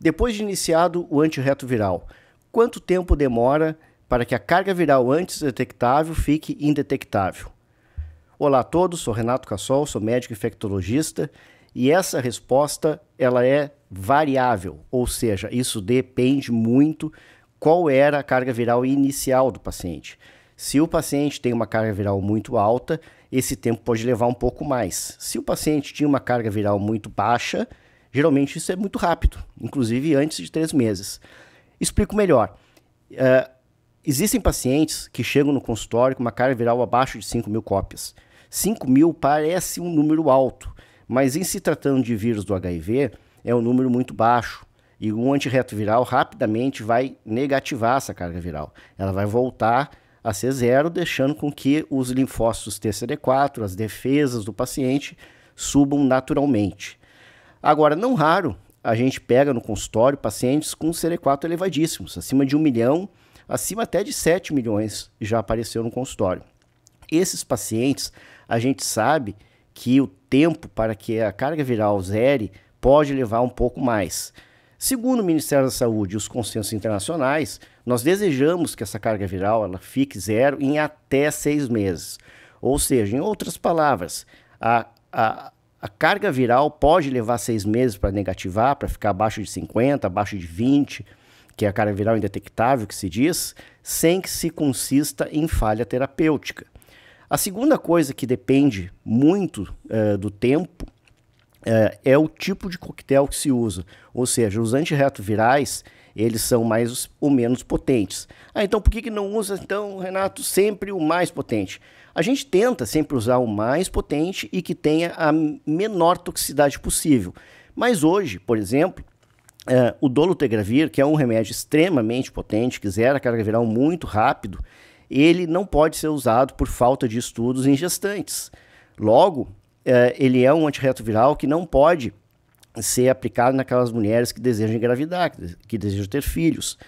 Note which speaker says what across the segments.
Speaker 1: Depois de iniciado o antirretroviral, quanto tempo demora para que a carga viral antes detectável fique indetectável? Olá a todos, sou Renato Cassol, sou médico infectologista e essa resposta ela é variável, ou seja, isso depende muito qual era a carga viral inicial do paciente. Se o paciente tem uma carga viral muito alta, esse tempo pode levar um pouco mais. Se o paciente tinha uma carga viral muito baixa, Geralmente isso é muito rápido, inclusive antes de três meses. Explico melhor. Uh, existem pacientes que chegam no consultório com uma carga viral abaixo de 5 mil cópias. 5 mil parece um número alto, mas em se tratando de vírus do HIV, é um número muito baixo. E um antirretroviral rapidamente vai negativar essa carga viral. Ela vai voltar a ser zero, deixando com que os linfócitos TCD4, as defesas do paciente, subam naturalmente. Agora, não raro, a gente pega no consultório pacientes com CD4 elevadíssimos, acima de 1 milhão, acima até de 7 milhões já apareceu no consultório. Esses pacientes, a gente sabe que o tempo para que a carga viral zere pode levar um pouco mais. Segundo o Ministério da Saúde e os consensos internacionais, nós desejamos que essa carga viral ela fique zero em até seis meses. Ou seja, em outras palavras, a, a, a carga viral pode levar seis meses para negativar, para ficar abaixo de 50, abaixo de 20, que é a carga viral indetectável que se diz, sem que se consista em falha terapêutica. A segunda coisa que depende muito uh, do tempo uh, é o tipo de coquetel que se usa, ou seja, os antirretrovirais eles são mais ou menos potentes. Ah, então por que, que não usa, então, Renato, sempre o mais potente? A gente tenta sempre usar o mais potente e que tenha a menor toxicidade possível. Mas hoje, por exemplo, eh, o dolutegravir, que é um remédio extremamente potente, que zera a carga viral muito rápido, ele não pode ser usado por falta de estudos em gestantes. Logo, eh, ele é um antirretroviral que não pode ser aplicado naquelas mulheres que desejam engravidar, que desejam ter filhos.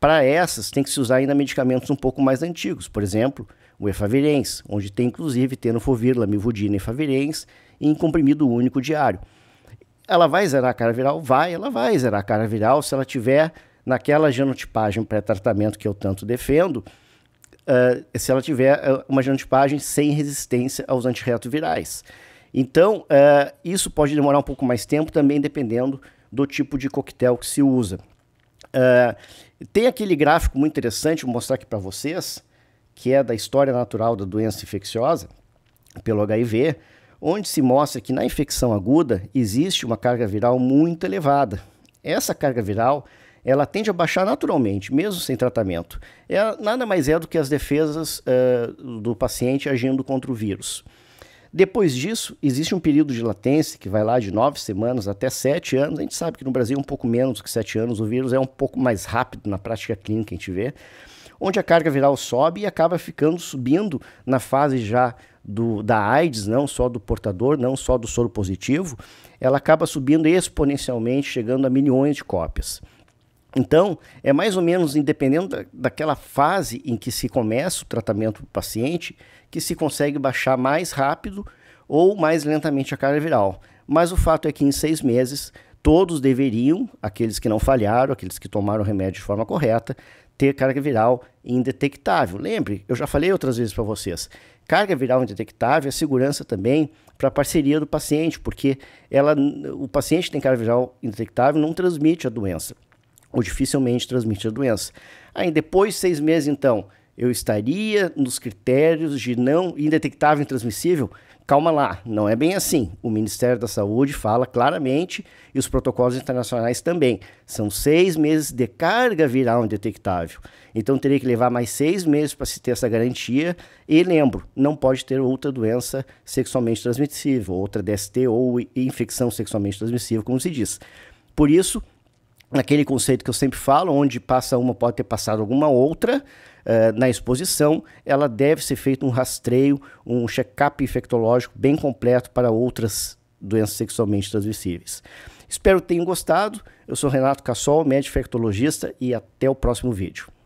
Speaker 1: Para essas, tem que se usar ainda medicamentos um pouco mais antigos, por exemplo, o efavirenz, onde tem inclusive tenofovir, lamivudina e efavirenz em comprimido único diário. Ela vai zerar a cara viral? Vai, ela vai zerar a cara viral se ela tiver naquela genotipagem pré-tratamento que eu tanto defendo, uh, se ela tiver eh, uma genotipagem sem resistência aos antirretrovirais. virais. Então, é, isso pode demorar um pouco mais tempo, também dependendo do tipo de coquetel que se usa. É, tem aquele gráfico muito interessante, vou mostrar aqui para vocês, que é da história natural da doença infecciosa pelo HIV, onde se mostra que na infecção aguda existe uma carga viral muito elevada. Essa carga viral ela tende a baixar naturalmente, mesmo sem tratamento. É, nada mais é do que as defesas uh, do paciente agindo contra o vírus. Depois disso, existe um período de latência que vai lá de nove semanas até sete anos. A gente sabe que no Brasil é um pouco menos que sete anos, o vírus é um pouco mais rápido na prática clínica, a gente vê, onde a carga viral sobe e acaba ficando subindo na fase já do, da AIDS, não só do portador, não só do soro positivo, ela acaba subindo exponencialmente, chegando a milhões de cópias. Então, é mais ou menos independente da, daquela fase em que se começa o tratamento do paciente, que se consegue baixar mais rápido ou mais lentamente a carga viral. Mas o fato é que em seis meses, todos deveriam, aqueles que não falharam, aqueles que tomaram o remédio de forma correta, ter carga viral indetectável. Lembre, eu já falei outras vezes para vocês, carga viral indetectável é segurança também para a parceria do paciente, porque ela, o paciente tem carga viral indetectável não transmite a doença ou dificilmente transmitir a doença. Aí, depois de seis meses, então, eu estaria nos critérios de não indetectável e intransmissível? Calma lá, não é bem assim. O Ministério da Saúde fala claramente e os protocolos internacionais também. São seis meses de carga viral indetectável. Então teria que levar mais seis meses para se ter essa garantia. E lembro, não pode ter outra doença sexualmente transmissível, outra DST ou infecção sexualmente transmissível, como se diz. Por isso, naquele conceito que eu sempre falo, onde passa uma pode ter passado alguma outra, uh, na exposição, ela deve ser feito um rastreio, um check-up infectológico bem completo para outras doenças sexualmente transmissíveis. Espero que tenham gostado. Eu sou Renato Cassol, médico infectologista, e até o próximo vídeo.